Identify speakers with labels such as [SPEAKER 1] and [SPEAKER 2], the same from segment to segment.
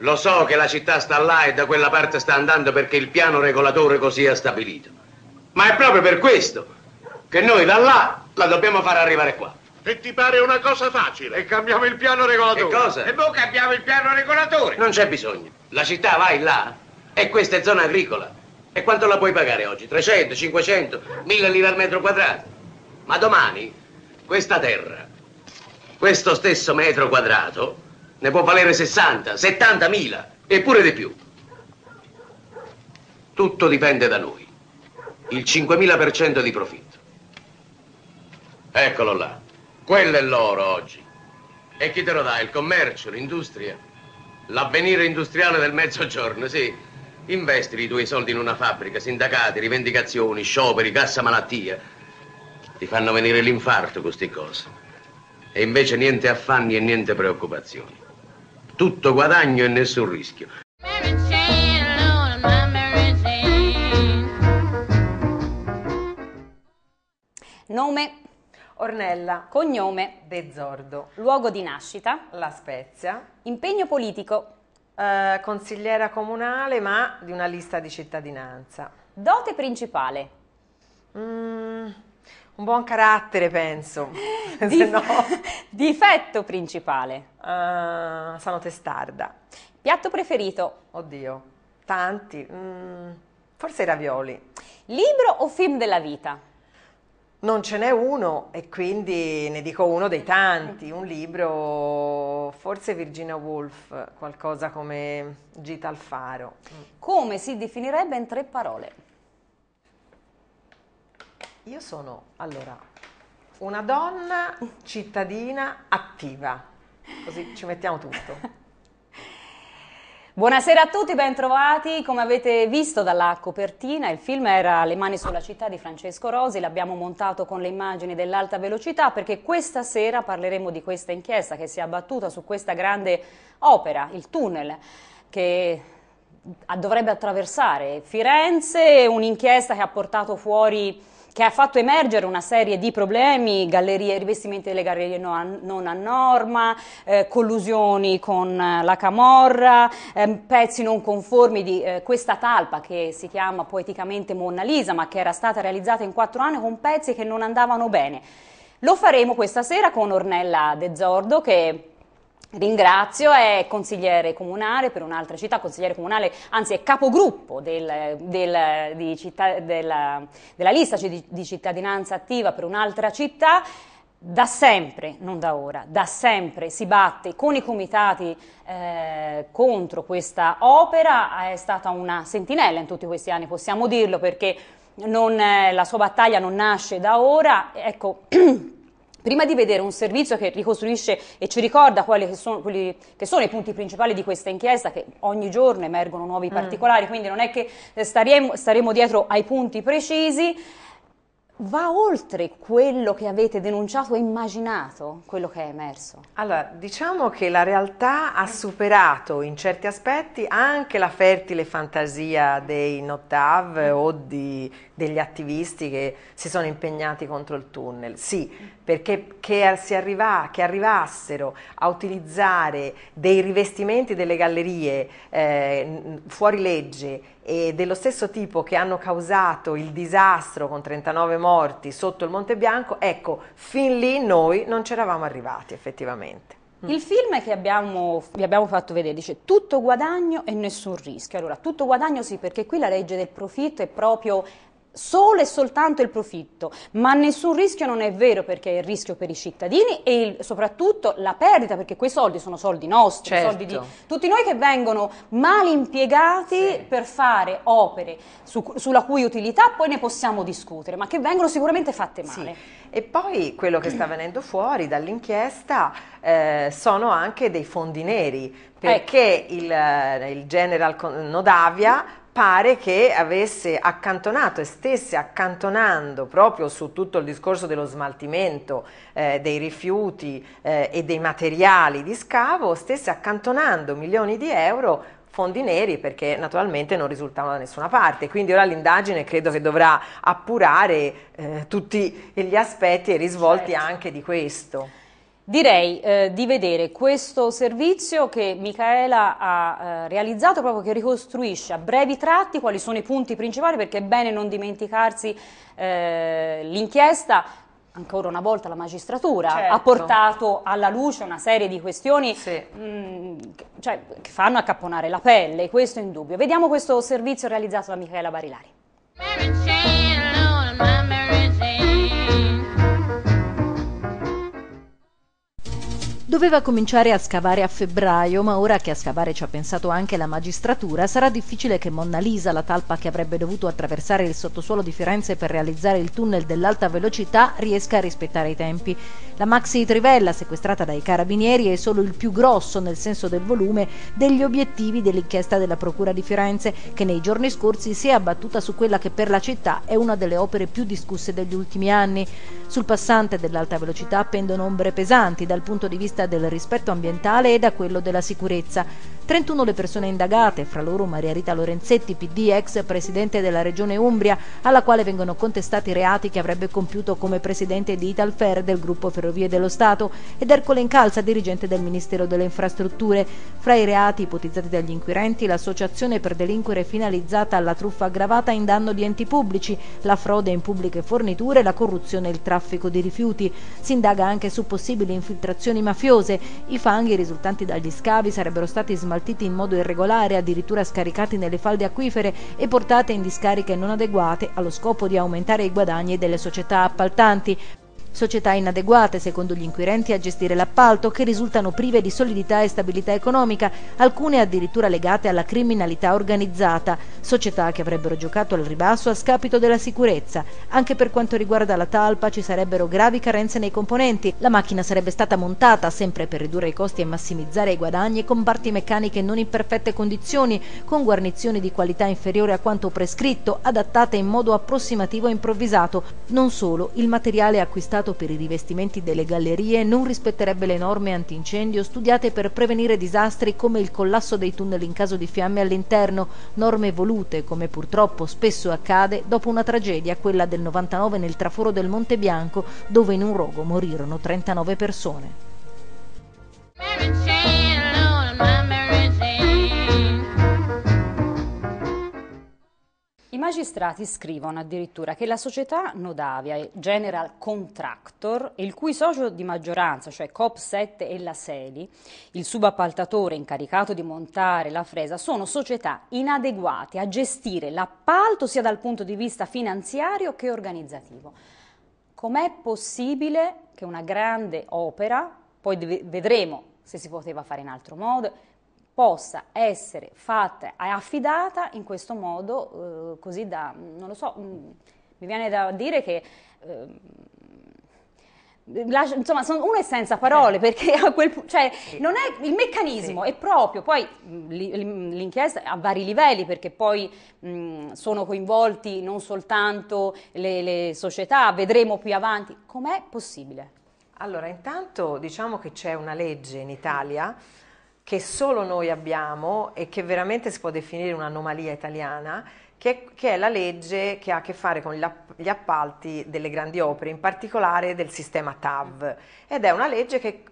[SPEAKER 1] Lo so che la città sta là e da quella parte sta andando perché il piano regolatore così ha stabilito. Ma è proprio per questo che noi da là la dobbiamo far arrivare qua. E ti pare una cosa facile? E cambiamo il piano regolatore. Che cosa? E voi cambiamo il piano regolatore. Non c'è bisogno. La città vai là e questa è zona agricola. E quanto la puoi pagare oggi? 300, 500, 1000 lire al metro quadrato? Ma domani questa terra, questo stesso metro quadrato, ne può valere 60, 70.000, eppure di più. Tutto dipende da noi. Il 5.000% di profitto. Eccolo là. Quello è l'oro oggi. E chi te lo dà? Il commercio, l'industria? L'avvenire industriale del mezzogiorno, sì. Investi i tuoi soldi in una fabbrica, sindacati, rivendicazioni, scioperi, cassa malattia. Ti fanno venire l'infarto queste cose. E invece niente affanni e niente preoccupazioni tutto guadagno e nessun rischio.
[SPEAKER 2] Nome
[SPEAKER 3] Ornella. Cognome Bezzordo. Luogo di nascita La Spezia. Impegno politico eh, Consigliera comunale ma di una lista di cittadinanza. Dote principale Mm, un buon carattere, penso. Dif- no... Difetto principale. Uh, sono testarda. Piatto preferito? Oddio, tanti. Mm, forse i ravioli. Libro o film della vita? Non ce n'è uno e quindi ne dico uno dei tanti, un libro, forse Virginia Woolf, qualcosa come Gita al faro. Mm. Come si definirebbe in tre parole? Io sono, allora, una donna cittadina attiva, così ci mettiamo tutto.
[SPEAKER 2] Buonasera a tutti, bentrovati. Come avete visto dalla copertina, il film era Le mani sulla città di Francesco Rosi, l'abbiamo montato con le immagini dell'alta velocità perché questa sera parleremo di questa inchiesta che si è abbattuta su questa grande opera, il tunnel, che dovrebbe attraversare Firenze, un'inchiesta che ha portato fuori che ha fatto emergere una serie di problemi, gallerie, rivestimenti delle gallerie non a, non a norma, eh, collusioni con eh, la Camorra, eh, pezzi non conformi di eh, questa talpa che si chiama poeticamente Mona Lisa, ma che era stata realizzata in quattro anni con pezzi che non andavano bene. Lo faremo questa sera con Ornella De Zordo che Ringrazio, è consigliere comunale per un'altra città, consigliere comunale, anzi è capogruppo del, del, di città, della, della, lista di, di cittadinanza attiva per un'altra città da sempre, non da ora, da sempre si batte con i comitati eh, contro questa opera, è stata una sentinella in tutti questi anni, possiamo dirlo, perché non, eh, la sua battaglia non nasce da ora, ecco, Prima di vedere un servizio che ricostruisce e ci ricorda quali sono, quelli che sono i punti principali di questa inchiesta, che ogni giorno emergono nuovi mm. particolari, quindi non è che eh, staremo, staremo dietro ai punti precisi, va oltre quello che avete denunciato e immaginato, quello che è emerso?
[SPEAKER 3] Allora, diciamo che la realtà ha superato in certi aspetti anche la fertile fantasia dei Notav o di, degli attivisti che si sono impegnati contro il tunnel. Sì, perché che, arriva, che arrivassero a utilizzare dei rivestimenti delle gallerie eh, fuori legge e dello stesso tipo che hanno causato il disastro con 39 morti sotto il Monte Bianco, ecco, fin lì noi non ci eravamo arrivati effettivamente. Mm. Il film che abbiamo, vi abbiamo
[SPEAKER 2] fatto vedere dice tutto guadagno e nessun rischio. Allora, tutto guadagno sì, perché qui la legge del profitto è proprio solo e soltanto il profitto, ma nessun rischio non è vero perché è il rischio per i cittadini e il, soprattutto la perdita perché quei soldi sono soldi nostri, certo. soldi di tutti noi che vengono mal impiegati sì. per fare opere su,
[SPEAKER 3] sulla cui utilità poi ne possiamo discutere, ma che vengono sicuramente fatte male. Sì. E poi quello che sta venendo fuori dall'inchiesta eh, sono anche dei fondi neri, ecco. perché ecco. il, eh, il general Nodavia pare che avesse accantonato e stesse accantonando proprio su tutto il discorso dello smaltimento eh, dei rifiuti eh, e dei materiali di scavo, stesse accantonando milioni di euro fondi neri perché naturalmente non risultavano da nessuna parte. Quindi ora l'indagine credo che dovrà appurare eh, tutti gli aspetti e risvolti certo. anche di questo.
[SPEAKER 2] Direi eh, di vedere questo servizio che Michaela ha eh, realizzato, proprio che ricostruisce a brevi tratti quali sono i punti principali, perché è bene non dimenticarsi eh, l'inchiesta ancora una volta la magistratura certo. ha portato alla luce una serie di questioni sì. mh, mm, cioè, che fanno accapponare la pelle, questo è indubbio. Vediamo questo servizio realizzato da Michaela Barilari.
[SPEAKER 4] Doveva cominciare a scavare a febbraio, ma ora che a scavare ci ha pensato anche la magistratura, sarà difficile che Monna Lisa, la talpa che avrebbe dovuto attraversare il sottosuolo di Firenze per realizzare il tunnel dell'alta velocità, riesca a rispettare i tempi. La Maxi Trivella, sequestrata dai carabinieri, è solo il più grosso, nel senso del volume, degli obiettivi dell'inchiesta della Procura di Firenze, che nei giorni scorsi si è abbattuta su quella che per la città è una delle opere più discusse degli ultimi anni. Sul passante dell'alta velocità pendono ombre pesanti dal punto di vista vista del rispetto ambientale e da quello della sicurezza, 31 le persone indagate, fra loro Maria Rita Lorenzetti, PD ex presidente della regione Umbria, alla quale vengono contestati i reati che avrebbe compiuto come presidente di Italfer del gruppo Ferrovie dello Stato ed Ercole Incalza, dirigente del Ministero delle Infrastrutture. Fra i reati ipotizzati dagli inquirenti, l'associazione per delinquere finalizzata alla truffa aggravata in danno di enti pubblici, la frode in pubbliche forniture, la corruzione e il traffico di rifiuti. Si indaga anche su possibili infiltrazioni mafiose. I fanghi risultanti dagli scavi sarebbero stati smaltiti smaltiti in modo irregolare, addirittura scaricati nelle falde acquifere e portate in discariche non adeguate allo scopo di aumentare i guadagni delle società appaltanti, società inadeguate, secondo gli inquirenti, a gestire l'appalto, che risultano prive di solidità e stabilità economica, alcune addirittura legate alla criminalità organizzata, società che avrebbero giocato al ribasso a scapito della sicurezza. Anche per quanto riguarda la talpa ci sarebbero gravi carenze nei componenti, la macchina sarebbe stata montata sempre per ridurre i costi e massimizzare i guadagni con parti meccaniche non in perfette condizioni, con guarnizioni di qualità inferiore a quanto prescritto, adattate in modo approssimativo e improvvisato. Non solo, il materiale acquistato Comitato per i rivestimenti delle gallerie non rispetterebbe le norme antincendio studiate per prevenire disastri come il collasso dei tunnel in caso di fiamme all'interno, norme volute, come purtroppo spesso accade, dopo una tragedia, quella del 99 nel traforo del Monte Bianco, dove in un rogo morirono 39 persone.
[SPEAKER 2] magistrati scrivono addirittura che la società Nodavia General Contractor, il cui socio di maggioranza, cioè COP7 e la Seli, il subappaltatore incaricato di montare la fresa, sono società inadeguate a gestire l'appalto sia dal punto di vista finanziario che organizzativo. Com'è possibile che una grande opera, poi vedremo se si poteva fare in altro modo, possa essere fatta e affidata in questo modo, eh, così da, non lo so, mh, mm, mi viene da dire che... Eh, Lascio, insomma, sono, uno è senza parole perché a quel punto, cioè, sì. non è il meccanismo, sì. è proprio. Poi l'inchiesta a vari livelli perché poi mh, mm, sono coinvolti non soltanto le, le società, vedremo più avanti. Com'è possibile?
[SPEAKER 3] Allora, intanto diciamo che c'è una legge in Italia che solo noi abbiamo e che veramente si può definire un'anomalia italiana, che, che, è la legge che ha a che fare con gli appalti delle grandi opere, in particolare del sistema TAV. Ed è una legge che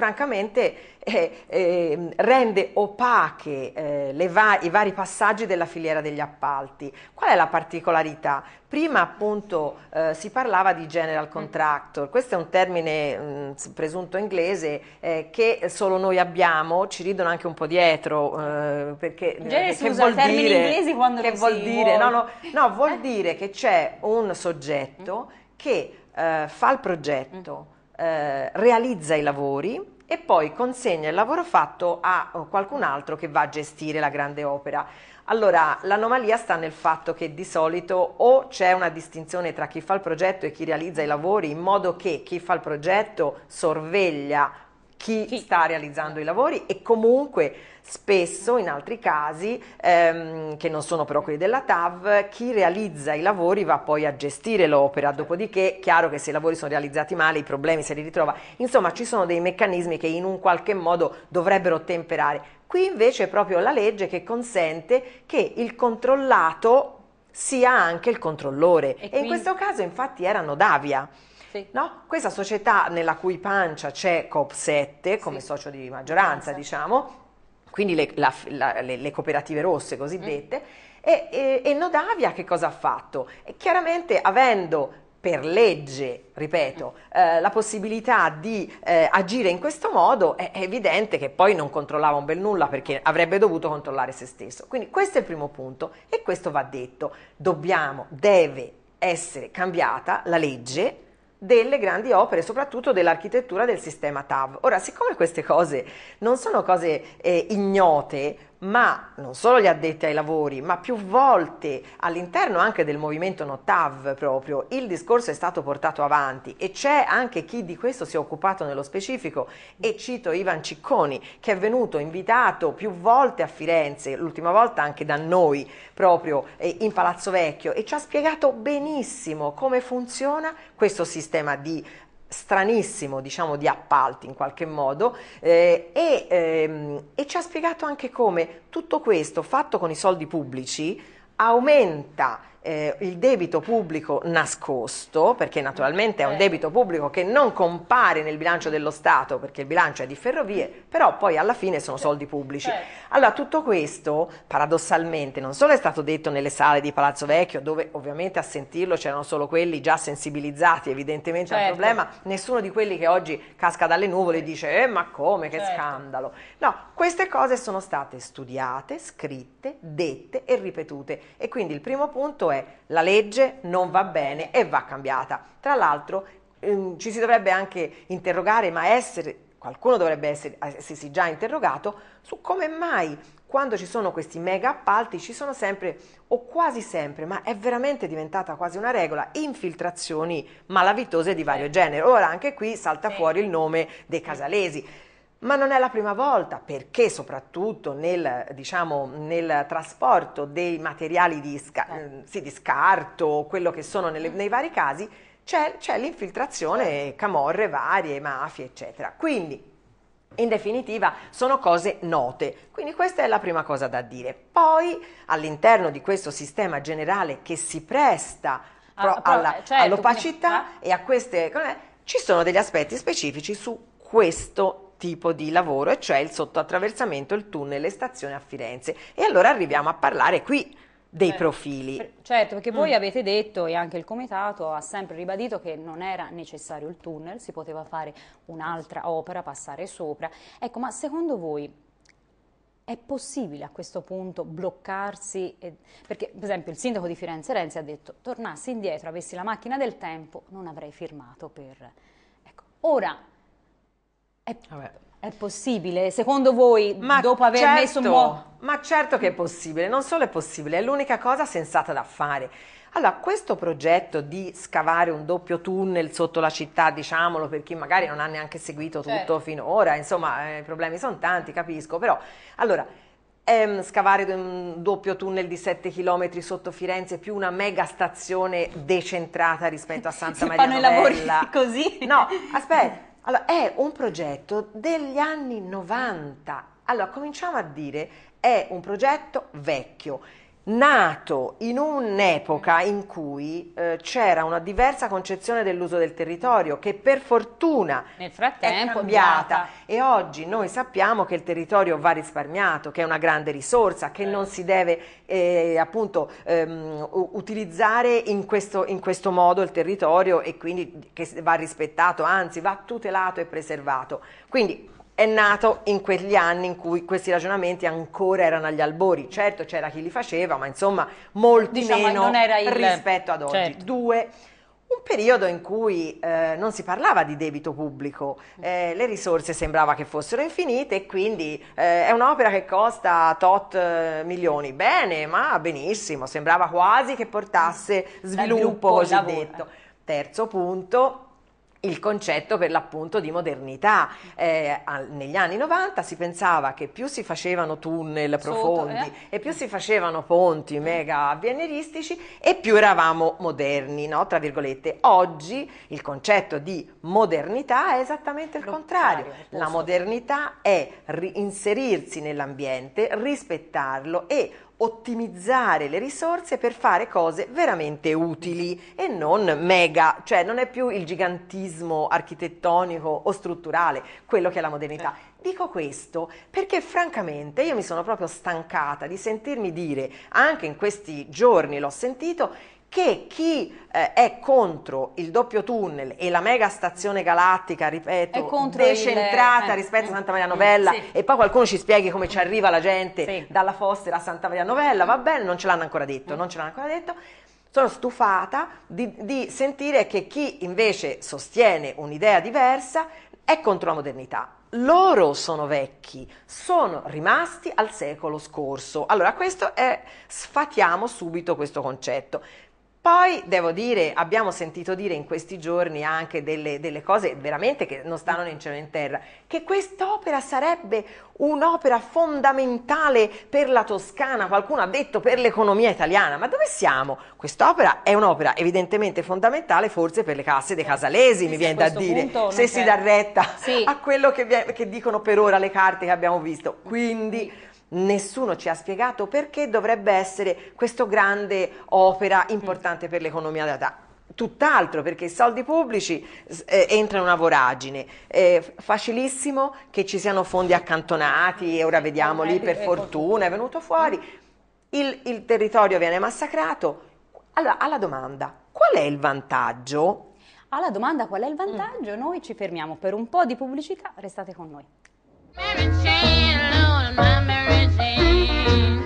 [SPEAKER 3] francamente eh, eh, rende opache eh, va i vari passaggi della filiera degli appalti. Qual è la particolarità? Prima appunto eh, si parlava di general mm. contractor, questo è un termine mh, mm, presunto inglese eh, che solo noi abbiamo, ci ridono anche un po' dietro eh, perché In genere si dire, quando che vuol dire, no, no, no, vuol dire che c'è un soggetto mm. che fa il progetto eh, realizza i lavori e poi consegna il lavoro fatto a eh, qualcun altro che va a gestire la grande opera. Allora, l'anomalia sta nel fatto che di solito o c'è una distinzione tra chi fa il progetto e chi realizza i lavori, in modo che chi fa il progetto sorveglia chi, chi, sta realizzando i lavori e comunque spesso in altri casi ehm, che non sono però quelli della TAV chi realizza i lavori va poi a gestire l'opera certo. dopodiché chiaro che se i lavori sono realizzati male i problemi se li ritrova insomma ci sono dei meccanismi che in un qualche modo dovrebbero temperare qui invece è proprio la legge che consente che il controllato sia anche il controllore e, e in questo caso infatti erano Davia sì. No? Questa società nella cui pancia c'è COP7 come sì. socio di maggioranza, sì. diciamo, quindi le, la, la, le, le, cooperative rosse cosiddette, mm. e, e, e, Nodavia che cosa ha fatto? E chiaramente avendo per legge, ripeto, mm. eh, la possibilità di eh, agire in questo modo è, è, evidente che poi non controllava un bel nulla perché avrebbe dovuto controllare se stesso. Quindi questo è il primo punto e questo va detto. Dobbiamo, deve essere cambiata la legge delle grandi opere, soprattutto dell'architettura del sistema TAV. Ora, siccome queste cose non sono cose eh, ignote, ma non solo gli addetti ai lavori, ma più volte all'interno anche del movimento Notav proprio il discorso è stato portato avanti e c'è anche chi di questo si è occupato nello specifico e cito Ivan Cicconi che è venuto invitato più volte a Firenze, l'ultima volta anche da noi proprio eh, in Palazzo Vecchio e ci ha spiegato benissimo come funziona questo sistema di stranissimo diciamo di appalti in qualche modo eh, e, ehm, e ci ha spiegato anche come tutto questo fatto con i soldi pubblici aumenta eh, il debito pubblico nascosto, perché naturalmente è un eh. debito pubblico che non compare nel bilancio dello Stato, perché il bilancio è di ferrovie, però poi alla fine sono soldi pubblici. Allora tutto questo, paradossalmente, non solo è stato detto nelle sale di Palazzo Vecchio, dove ovviamente a sentirlo c'erano solo quelli già sensibilizzati evidentemente certo. al problema, nessuno di quelli che oggi casca dalle nuvole e dice eh, ma come, che certo. scandalo. No, queste cose sono state studiate, scritte, dette e ripetute. E quindi il primo punto cioè la legge non va bene e va cambiata. Tra l'altro ehm, ci si dovrebbe anche interrogare, ma essere, qualcuno dovrebbe essersi già interrogato su come mai quando ci sono questi mega appalti ci sono sempre o quasi sempre, ma è veramente diventata quasi una regola, infiltrazioni malavitose di vario eh. genere. Ora anche qui salta fuori il nome dei casalesi. Ma non è la prima volta perché soprattutto nel, diciamo, nel trasporto dei materiali di, sca eh. mm, sì, di, scarto, quello che sono nelle, nei vari casi, c'è, l'infiltrazione camorre varie, mafie, eccetera. Quindi, in definitiva, sono cose note. Quindi questa è la prima cosa da dire. Poi, all'interno di questo sistema generale che si presta ah, eh, certo, all'opacità quindi... Ah. e a queste... Ci sono degli aspetti specifici su questo tipo di lavoro, e cioè il sottoattraversamento, il tunnel e stazione a Firenze. E allora arriviamo a parlare qui dei certo. profili.
[SPEAKER 2] Certo, perché voi mm. avete detto e anche il comitato ha sempre ribadito che non era necessario il tunnel, si poteva fare un'altra opera, passare sopra. Ecco, ma secondo voi è possibile a questo punto bloccarsi? E, perché per esempio il sindaco di Firenze Renzi ha detto tornassi indietro, avessi la macchina del tempo, non avrei firmato per... Ecco, ora è, è possibile? Secondo voi, ma dopo aver certo, messo un po'...
[SPEAKER 3] Ma certo che è possibile, non solo è possibile, è l'unica cosa sensata da fare. Allora, questo progetto di scavare un doppio tunnel sotto la città, diciamolo per chi magari non ha neanche seguito tutto certo. finora, insomma, eh, i problemi sono tanti, capisco, però allora ehm, scavare un doppio tunnel di 7 km sotto Firenze più una mega stazione decentrata rispetto a Santa si Maria Novella. Fanno i lavori così? No, aspetta allora, è un progetto degli anni 90. Allora, cominciamo a dire, è un progetto vecchio nato in un'epoca in cui eh, c'era una diversa concezione dell'uso del territorio che per fortuna
[SPEAKER 2] è cambiata
[SPEAKER 3] e oggi noi sappiamo che il territorio va risparmiato, che è una grande risorsa, che eh. non si deve eh, appunto ehm, utilizzare in questo, in questo modo il territorio e quindi che va rispettato, anzi va tutelato e preservato. Quindi è nato in quegli anni in cui questi ragionamenti ancora erano agli albori. Certo c'era chi li faceva, ma insomma molti diciamo, meno il... rispetto ad oggi. Certo. Due, un periodo in cui eh, non si parlava di debito pubblico, eh, le risorse sembrava che fossero infinite e quindi eh, è un'opera che costa tot eh, milioni, bene, ma benissimo, sembrava quasi che portasse sviluppo, sviluppo cosiddetto. Terzo punto, il concetto per l'appunto di modernità. Eh, negli anni 90 si pensava che più si facevano tunnel profondi Sotto, eh? e più si facevano ponti mega avveniristici e più eravamo moderni, no? tra virgolette. Oggi il concetto di modernità è esattamente il contrario. La modernità è inserirsi nell'ambiente, rispettarlo e ottimizzare le risorse per fare cose veramente utili e non mega, cioè non è più il gigantismo architettonico o strutturale quello che è la modernità. Eh. Dico questo perché francamente io mi sono proprio stancata di sentirmi dire, anche in questi giorni l'ho sentito, che chi eh, è contro il doppio tunnel e la mega stazione galattica, ripeto, decentrata il, eh, rispetto eh, a Santa Maria Novella mm, sì. e poi qualcuno ci spieghi come ci arriva la gente sì. dalla Fossera a Santa Maria Novella, va bene, non ce l'hanno ancora detto, non ce l'hanno ancora detto. Sono stufata di, di sentire che chi invece sostiene un'idea diversa è contro la modernità loro sono vecchi, sono rimasti al secolo scorso. Allora, questo è, sfatiamo subito questo concetto. Poi devo dire, abbiamo sentito dire in questi giorni anche delle, delle cose veramente che non stanno né in cielo né in terra, che quest'opera sarebbe un'opera fondamentale per la Toscana, qualcuno ha detto per l'economia italiana, ma dove siamo? Quest'opera è un'opera evidentemente fondamentale forse per le casse dei casalesi, sì, mi viene da dire, se si dà retta sì. a quello che, che dicono per ora le carte che abbiamo visto. Quindi Nessuno ci ha spiegato perché dovrebbe essere questa grande opera importante per l'economia data tutt'altro perché i soldi pubblici eh, entrano in una voragine. È facilissimo che ci siano fondi accantonati e ora vediamo lì per fortuna è venuto fuori. Il, il territorio viene massacrato. Allora, alla domanda, qual è il vantaggio?
[SPEAKER 2] Alla domanda qual è il vantaggio, noi ci fermiamo per un po' di pubblicità, restate con noi.
[SPEAKER 1] sand.